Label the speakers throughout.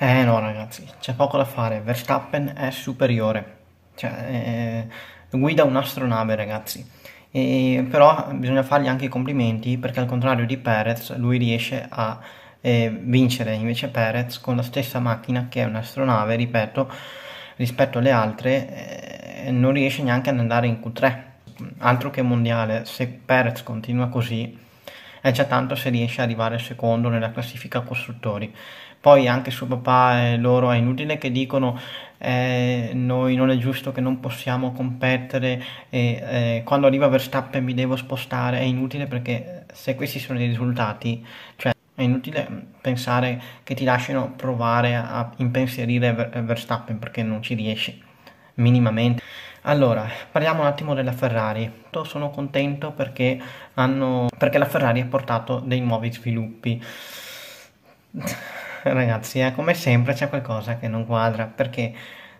Speaker 1: Eh no ragazzi, c'è poco da fare, Verstappen è superiore, cioè, eh, guida un'astronave ragazzi, e, però bisogna fargli anche i complimenti perché al contrario di Perez lui riesce a eh, vincere, invece Perez con la stessa macchina che è un'astronave, ripeto, rispetto alle altre eh, non riesce neanche ad andare in Q3, altro che mondiale, se Perez continua così è già tanto se riesce ad arrivare secondo nella classifica costruttori. Poi anche suo papà e loro è inutile che dicono eh, noi non è giusto che non possiamo competere e eh, quando arriva Verstappen mi devo spostare, è inutile perché se questi sono i risultati, cioè è inutile pensare che ti lasciano provare a impensierire Verstappen perché non ci riesci minimamente. Allora, parliamo un attimo della Ferrari. Sono contento perché, hanno, perché la Ferrari ha portato dei nuovi sviluppi. Ragazzi, eh, come sempre c'è qualcosa che non quadra perché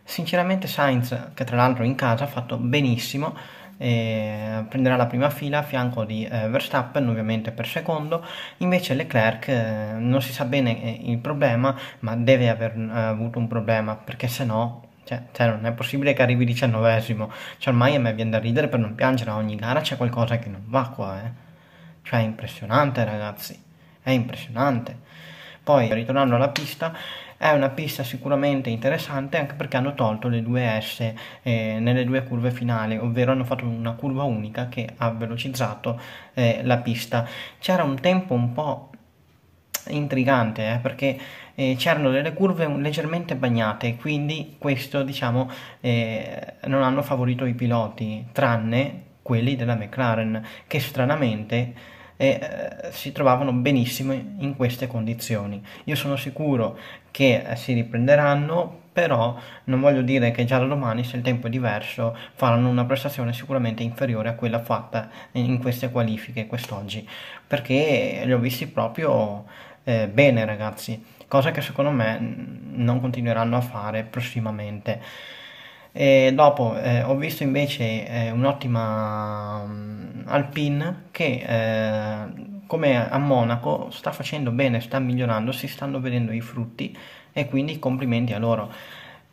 Speaker 1: sinceramente Sainz, che tra l'altro in casa ha fatto benissimo, eh, prenderà la prima fila a fianco di eh, Verstappen ovviamente per secondo invece Leclerc eh, non si sa bene eh, il problema ma deve aver eh, avuto un problema perché se no cioè, cioè, non è possibile che arrivi diciannovesimo. Cioè, ormai a me viene da ridere per non piangere. A ogni gara c'è qualcosa che non va qua, eh. Cioè, è impressionante, ragazzi. È impressionante. Poi, ritornando alla pista, è una pista sicuramente interessante anche perché hanno tolto le due S eh, nelle due curve finali, ovvero hanno fatto una curva unica che ha velocizzato eh, la pista. C'era un tempo un po' intrigante eh, perché eh, c'erano delle curve leggermente bagnate quindi questo diciamo eh, non hanno favorito i piloti tranne quelli della McLaren che stranamente e eh, eh, si trovavano benissimo in queste condizioni. Io sono sicuro che eh, si riprenderanno, però non voglio dire che già da domani, se il tempo è diverso, faranno una prestazione sicuramente inferiore a quella fatta in queste qualifiche quest'oggi, perché li ho visti proprio eh, bene ragazzi, cosa che secondo me non continueranno a fare prossimamente. E dopo eh, ho visto invece eh, un'ottima um, Alpine che eh, come a Monaco sta facendo bene, sta migliorando, si stanno vedendo i frutti e quindi complimenti a loro.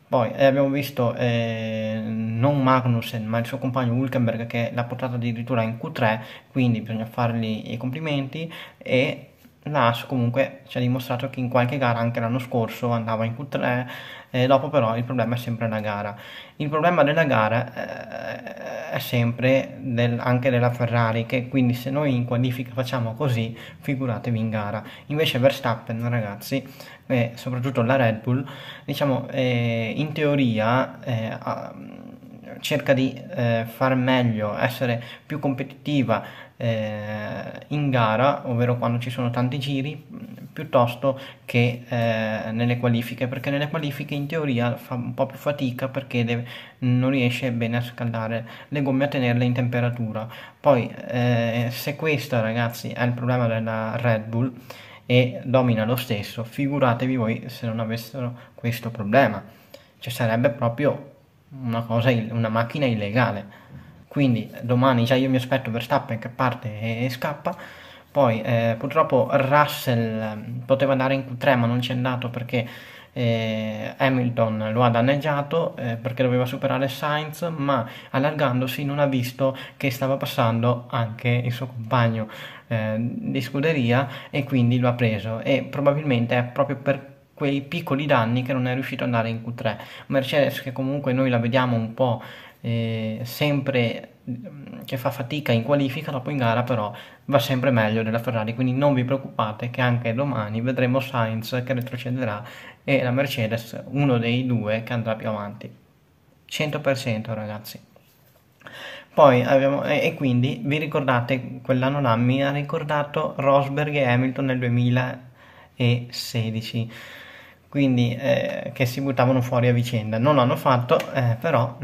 Speaker 1: Poi eh, abbiamo visto eh, non Magnussen ma il suo compagno Hulkenberg che l'ha portato addirittura in Q3, quindi bisogna fargli i complimenti e la Haas comunque ci ha dimostrato che in qualche gara anche l'anno scorso andava in Q3 eh, dopo però il problema è sempre la gara il problema della gara eh, è sempre del, anche della Ferrari che quindi se noi in qualifica facciamo così figuratevi in gara invece Verstappen ragazzi eh, soprattutto la Red Bull diciamo eh, in teoria eh, cerca di far meglio essere più competitiva eh, in gara, ovvero quando ci sono tanti giri, piuttosto che eh, nelle qualifiche, perché nelle qualifiche in teoria fa un po' più fatica perché deve, non riesce bene a scaldare le gomme, a tenerle in temperatura. Poi eh, se questo ragazzi è il problema della Red Bull e domina lo stesso, figuratevi voi se non avessero questo problema, Ci cioè, sarebbe proprio una, cosa, una macchina illegale quindi eh, domani già cioè, io mi aspetto Verstappen che parte e, e scappa. Poi eh, purtroppo Russell ehm, poteva andare in Q3 ma non ci è andato perché eh, Hamilton lo ha danneggiato eh, perché doveva superare Sainz ma allargandosi non ha visto che stava passando anche il suo compagno ehm, di scuderia e quindi lo ha preso e probabilmente è proprio per quei piccoli danni che non è riuscito ad andare in Q3. Mercedes che comunque noi la vediamo un po' sempre mm, che fa fatica in qualifica, dopo in gara però va sempre meglio della Ferrari, quindi non vi preoccupate che anche domani vedremo Sainz che retrocederà e la Mercedes, uno dei due che andrà più avanti. 100% ragazzi. Poi abbiamo, e, e, quindi vi ricordate, quell'anno là mi ha ricordato Rosberg e Hamilton nel 2016, quindi eh, che si buttavano fuori a vicenda. Non l'hanno fatto, eh, però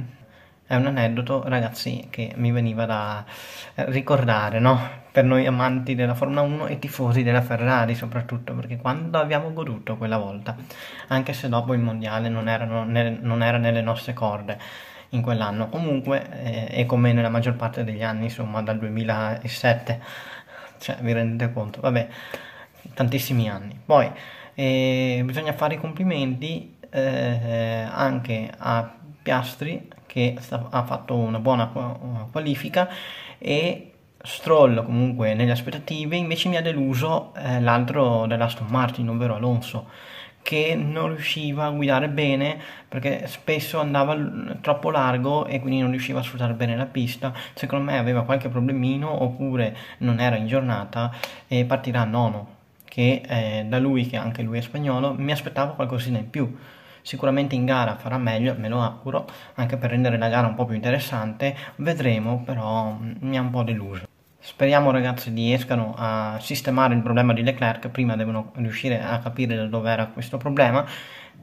Speaker 1: è un aneddoto, ragazzi, che mi veniva da eh, ricordare, no? Per noi amanti della Formula 1 e tifosi della Ferrari soprattutto, perché quando abbiamo goduto quella volta, anche se dopo il mondiale non, erano, non era nelle nostre corde in quell'anno, comunque, eh, come nella maggior parte degli anni, insomma, dal 2007, cioè, vi rendete conto, vabbè, tantissimi anni. Poi, eh, bisogna fare i complimenti eh, anche a Piastri che sta, ha fatto una buona eh, qualifica e Stroll comunque nelle aspettative, invece mi ha deluso eh, l'altro dell'Aston Martin, ovvero Alonso, che non riusciva a guidare bene perché spesso andava troppo largo e quindi non riusciva a sfruttare bene la pista. Secondo me aveva qualche problemino oppure non era in giornata e partirà nono, che eh, da lui, che anche lui è spagnolo, mi aspettavo qualcosina in più sicuramente in gara farà meglio, me lo auguro, anche per rendere la gara un po' più interessante, vedremo però mm, mi ha un po' deluso. Speriamo ragazzi riescano a sistemare il problema di Leclerc, prima devono riuscire a capire da dove era questo problema,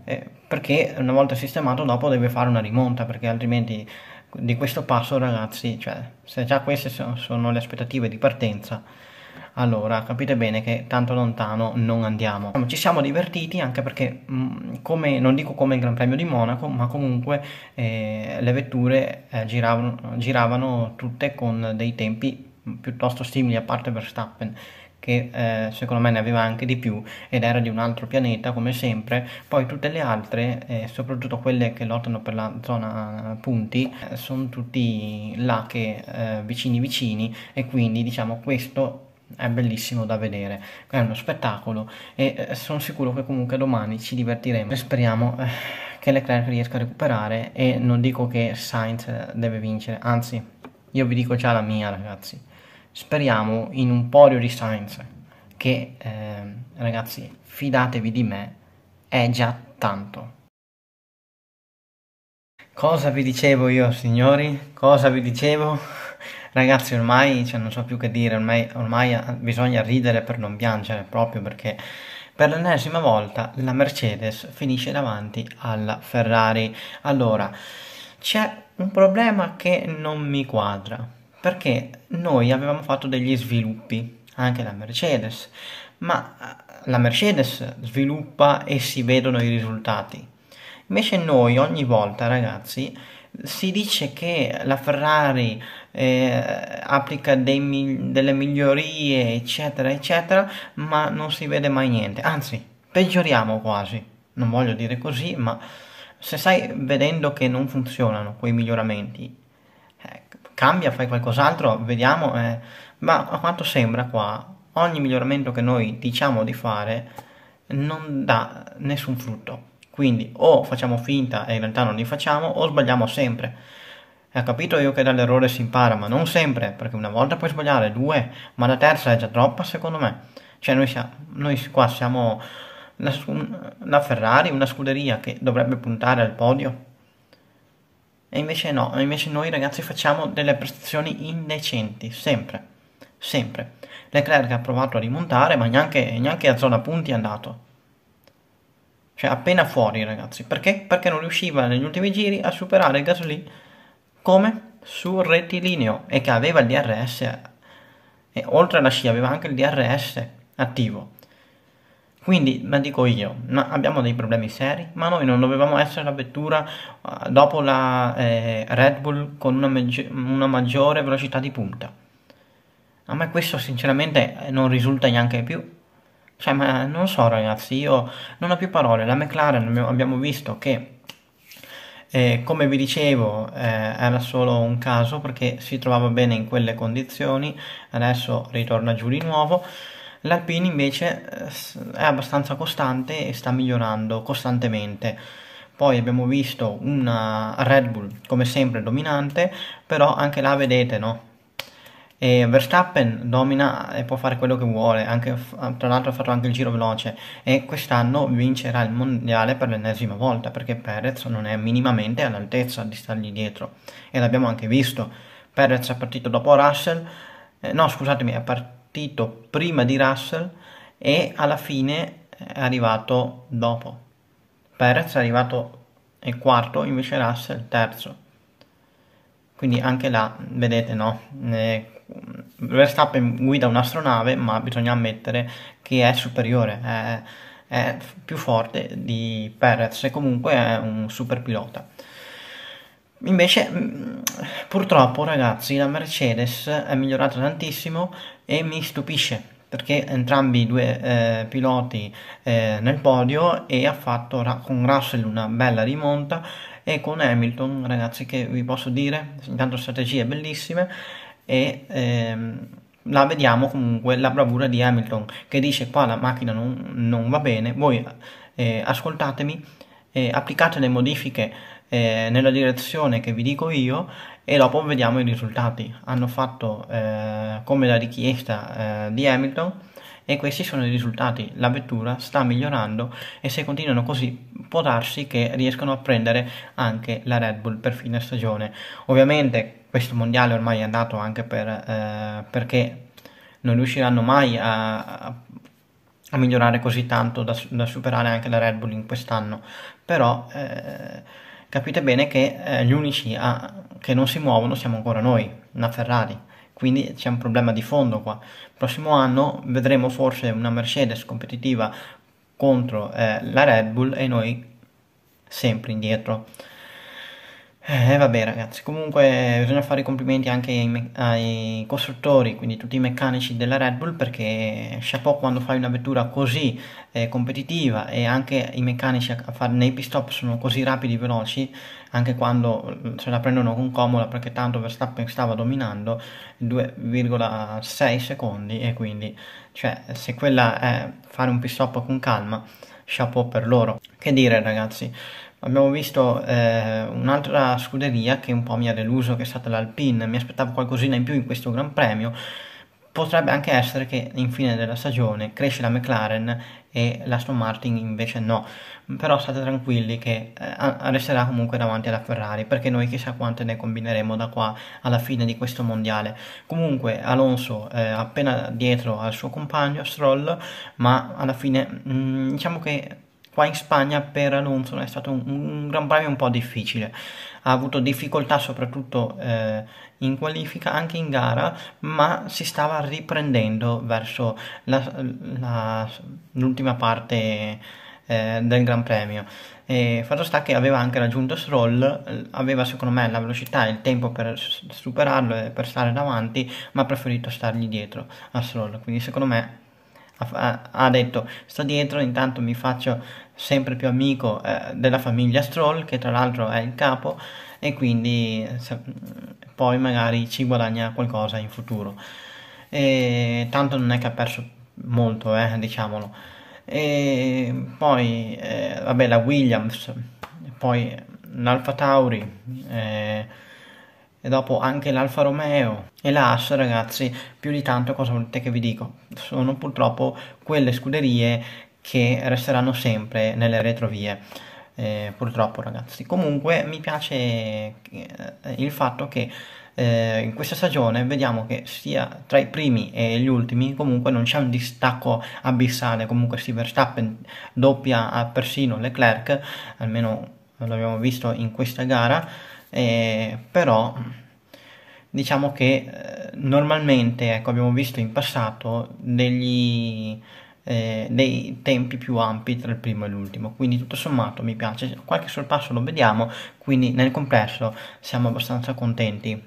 Speaker 1: eh, perché una volta sistemato dopo deve fare una rimonta, perché altrimenti di questo passo ragazzi, cioè se già queste sono le aspettative di partenza, allora capite bene che tanto lontano non andiamo diciamo, ci siamo divertiti anche perché mm, come, non dico come il Gran Premio di Monaco ma comunque eh, le vetture eh, giravano, giravano tutte con dei tempi piuttosto simili a parte Verstappen che eh, secondo me ne aveva anche di più ed era di un altro pianeta come sempre poi tutte le altre eh, soprattutto quelle che lottano per la zona eh, punti eh, sono tutti là che eh, vicini vicini e quindi diciamo questo è bellissimo da vedere, è uno spettacolo e eh, sono sicuro che comunque domani ci divertiremo. Speriamo eh, che Leclerc riesca a recuperare e non dico che Sainz deve vincere, anzi io vi dico già la mia ragazzi, speriamo in un podio di Sainz che eh, ragazzi fidatevi di me è già tanto. Cosa vi dicevo io signori? Cosa vi dicevo? Ragazzi, ormai cioè, non so più che dire, ormai, ormai bisogna ridere per non piangere, proprio perché per l'ennesima volta la Mercedes finisce davanti alla Ferrari. Allora, c'è un problema che non mi quadra, perché noi avevamo fatto degli sviluppi, anche la Mercedes, ma eh, la Mercedes sviluppa e si vedono i risultati. Invece noi ogni volta, ragazzi, si dice che la Ferrari eh, applica dei, delle migliorie, eccetera, eccetera, ma non si vede mai niente. Anzi, peggioriamo quasi. Non voglio dire così, ma se stai vedendo che non funzionano quei miglioramenti, eh, cambia, fai qualcos'altro, vediamo. Eh, ma a quanto sembra qua, ogni miglioramento che noi diciamo di fare non dà nessun frutto. Quindi o facciamo finta e in realtà non li facciamo o sbagliamo sempre. E ho capito io che dall'errore si impara, ma non sempre, perché una volta puoi sbagliare, due, ma la terza è già troppa secondo me. Cioè noi, siamo, noi qua siamo la, la Ferrari, una scuderia che dovrebbe puntare al podio. E invece no, invece noi ragazzi facciamo delle prestazioni indecenti, sempre, sempre. Leclerc ha provato a rimontare, ma neanche, neanche a zona punti è andato cioè appena fuori ragazzi, perché? Perché non riusciva negli ultimi giri a superare Gasly come sul rettilineo e che aveva il DRS e oltre alla scia aveva anche il DRS attivo. Quindi, ma dico io, ma abbiamo dei problemi seri, ma noi non dovevamo essere la vettura eh, dopo la eh, Red Bull con una, una, maggiore velocità di punta. A me questo sinceramente non risulta neanche più. Cioè, ma non so ragazzi, io non ho più parole. La McLaren abbiamo visto che eh, come vi dicevo, eh, era solo un caso perché si trovava bene in quelle condizioni, adesso ritorna giù di nuovo. L'Alpine invece eh, è abbastanza costante e sta migliorando costantemente. Poi abbiamo visto una Red Bull come sempre dominante, però anche là vedete, no? E Verstappen domina e può fare quello che vuole, anche, tra l'altro ha fatto anche il giro veloce e quest'anno vincerà il mondiale per l'ennesima volta perché Perez non è minimamente all'altezza di stargli dietro e l'abbiamo anche visto. Perez è partito dopo Russell, eh, no scusatemi, è partito prima di Russell e alla fine è arrivato dopo. Perez è arrivato e quarto, invece Russell terzo. Quindi anche là, vedete, no, eh, Mm, Verstappen guida un'astronave, ma bisogna ammettere che è superiore, è, è più forte di Perez e comunque è un super pilota. Invece, mm, purtroppo, ragazzi, la Mercedes è migliorata tantissimo e mi stupisce perché entrambi i due eh, piloti eh, nel podio e ha fatto con Russell una bella rimonta e con Hamilton, ragazzi, che vi posso dire, intanto strategie bellissime e ehm, la vediamo comunque la bravura di Hamilton che dice qua la macchina non, non va bene, voi eh, ascoltatemi, eh, applicate le modifiche eh, nella direzione che vi dico io e dopo vediamo i risultati. Hanno fatto eh, come la richiesta eh, di Hamilton e questi sono i risultati. La vettura sta migliorando e se continuano così può darsi che riescano a prendere anche la Red Bull per fine stagione. Ovviamente questo mondiale ormai è andato anche per, eh, perché non riusciranno mai a, a, migliorare così tanto da, da, superare anche la Red Bull in quest'anno, però eh, capite bene che eh, gli unici a, che non si muovono siamo ancora noi, la Ferrari quindi c'è un problema di fondo qua. Il prossimo anno vedremo forse una Mercedes competitiva contro eh, la Red Bull e noi sempre indietro. Eh vabbè ragazzi, comunque bisogna fare i complimenti anche ai, ai, costruttori, quindi tutti i meccanici della Red Bull, perché chapeau quando fai una vettura così eh, competitiva e anche i meccanici a, a nei pit stop sono così rapidi e veloci, anche quando mm, se la prendono con comoda perché tanto Verstappen stava dominando 2,6 secondi e quindi cioè, se quella è fare un pit stop con calma, chapeau per loro. Che dire ragazzi? abbiamo visto eh, un'altra scuderia che un po' mi ha deluso, che è stata l'Alpine, mi aspettavo qualcosina in più in questo Gran Premio, potrebbe anche essere che in fine della stagione cresce la McLaren e l'Aston Martin invece no, però state tranquilli che eh, resterà comunque davanti alla Ferrari perché noi chissà quante ne combineremo da qua alla fine di questo mondiale. Comunque Alonso eh, appena dietro al suo compagno Stroll, ma alla fine mh, mm, diciamo che qua in Spagna per Alonso è stato un, un gran premio un po' difficile ha avuto difficoltà soprattutto eh, in qualifica, anche in gara, ma si stava riprendendo verso la, la, l'ultima parte eh, del Gran Premio. E fatto sta che aveva anche raggiunto Stroll, aveva secondo me la velocità e il tempo per superarlo e per stare davanti, ma ha preferito stargli dietro a Stroll, quindi secondo me ha detto sto dietro intanto mi faccio sempre più amico eh, della famiglia Stroll che tra l'altro è il capo e quindi se, poi magari ci guadagna qualcosa in futuro e, tanto non è che ha perso molto eh, diciamolo e poi eh, vabbè la Williams poi l'Alfa Tauri eh, e dopo anche l'Alfa Romeo e la Haas ragazzi più di tanto cosa volete che vi dico sono purtroppo quelle scuderie che resteranno sempre nelle retrovie eh, purtroppo ragazzi comunque mi piace eh, il fatto che eh, in questa stagione vediamo che sia tra i primi e gli ultimi comunque non c'è un distacco abissale comunque si Verstappen doppia persino Leclerc almeno l'abbiamo visto in questa gara eh, però diciamo che eh, normalmente ecco, abbiamo visto in passato degli, eh, dei tempi più ampi tra il primo e l'ultimo quindi tutto sommato mi piace qualche sorpasso lo vediamo quindi nel complesso siamo abbastanza contenti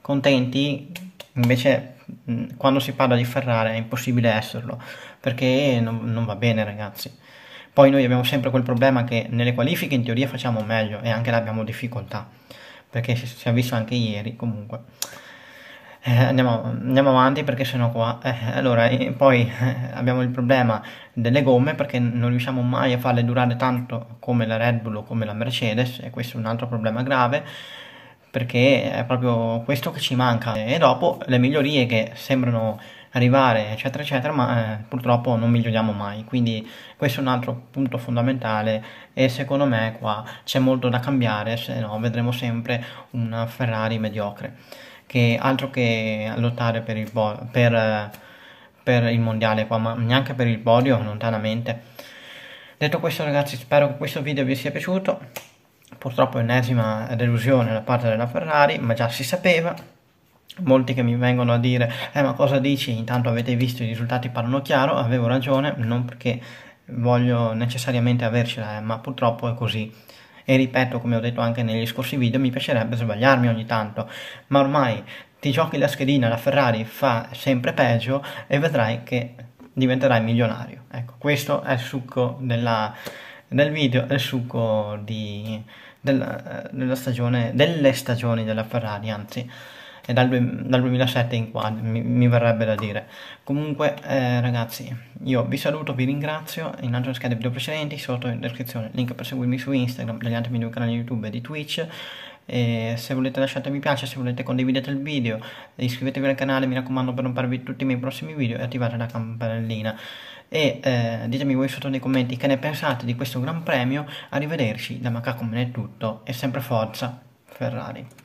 Speaker 1: contenti invece quando si parla di Ferrari è impossibile esserlo perché non, non va bene ragazzi poi noi abbiamo sempre quel problema che nelle qualifiche in teoria facciamo meglio e anche là abbiamo difficoltà, perché si è visto anche ieri comunque. Eh, andiamo, andiamo, avanti perché sennò qua... Eh, allora, eh, poi eh, abbiamo il problema delle gomme perché non riusciamo mai a farle durare tanto come la Red Bull o come la Mercedes e questo è un altro problema grave perché è proprio questo che ci manca e dopo le migliorie che sembrano arrivare eccetera eccetera ma eh, purtroppo non miglioriamo mai quindi questo è un altro punto fondamentale e secondo me qua c'è molto da cambiare se no vedremo sempre una Ferrari mediocre che altro che lottare per il, bo- per, per il mondiale qua ma neanche per il podio lontanamente detto questo ragazzi spero che questo video vi sia piaciuto purtroppo ennesima delusione da parte della Ferrari, ma già si sapeva, molti che mi vengono a dire eh ma cosa dici intanto avete visto i risultati parlano chiaro avevo ragione non perché voglio necessariamente avercela eh, ma purtroppo è così e ripeto come ho detto anche negli scorsi video mi piacerebbe sbagliarmi ogni tanto ma ormai ti giochi la schedina la Ferrari fa sempre peggio e vedrai che diventerai milionario ecco questo è il succo della, del video è il succo di della, della stagione, delle stagioni della Ferrari, anzi, è dal, dal 2007 in qua, mi, mi, verrebbe da dire. Comunque, eh, ragazzi, io vi saluto, vi ringrazio, in innanzitutto schede video precedenti, sotto in descrizione link per seguirmi su Instagram, dagli altri miei due canali YouTube e di Twitch. E se volete lasciate mi piace, se volete condividete il video, iscrivetevi al canale, mi raccomando per non perdervi tutti i miei prossimi video e attivate la campanellina e eh, ditemi voi sotto nei commenti che ne pensate di questo Gran Premio. Arrivederci, da Macaco me è tutto e sempre forza Ferrari.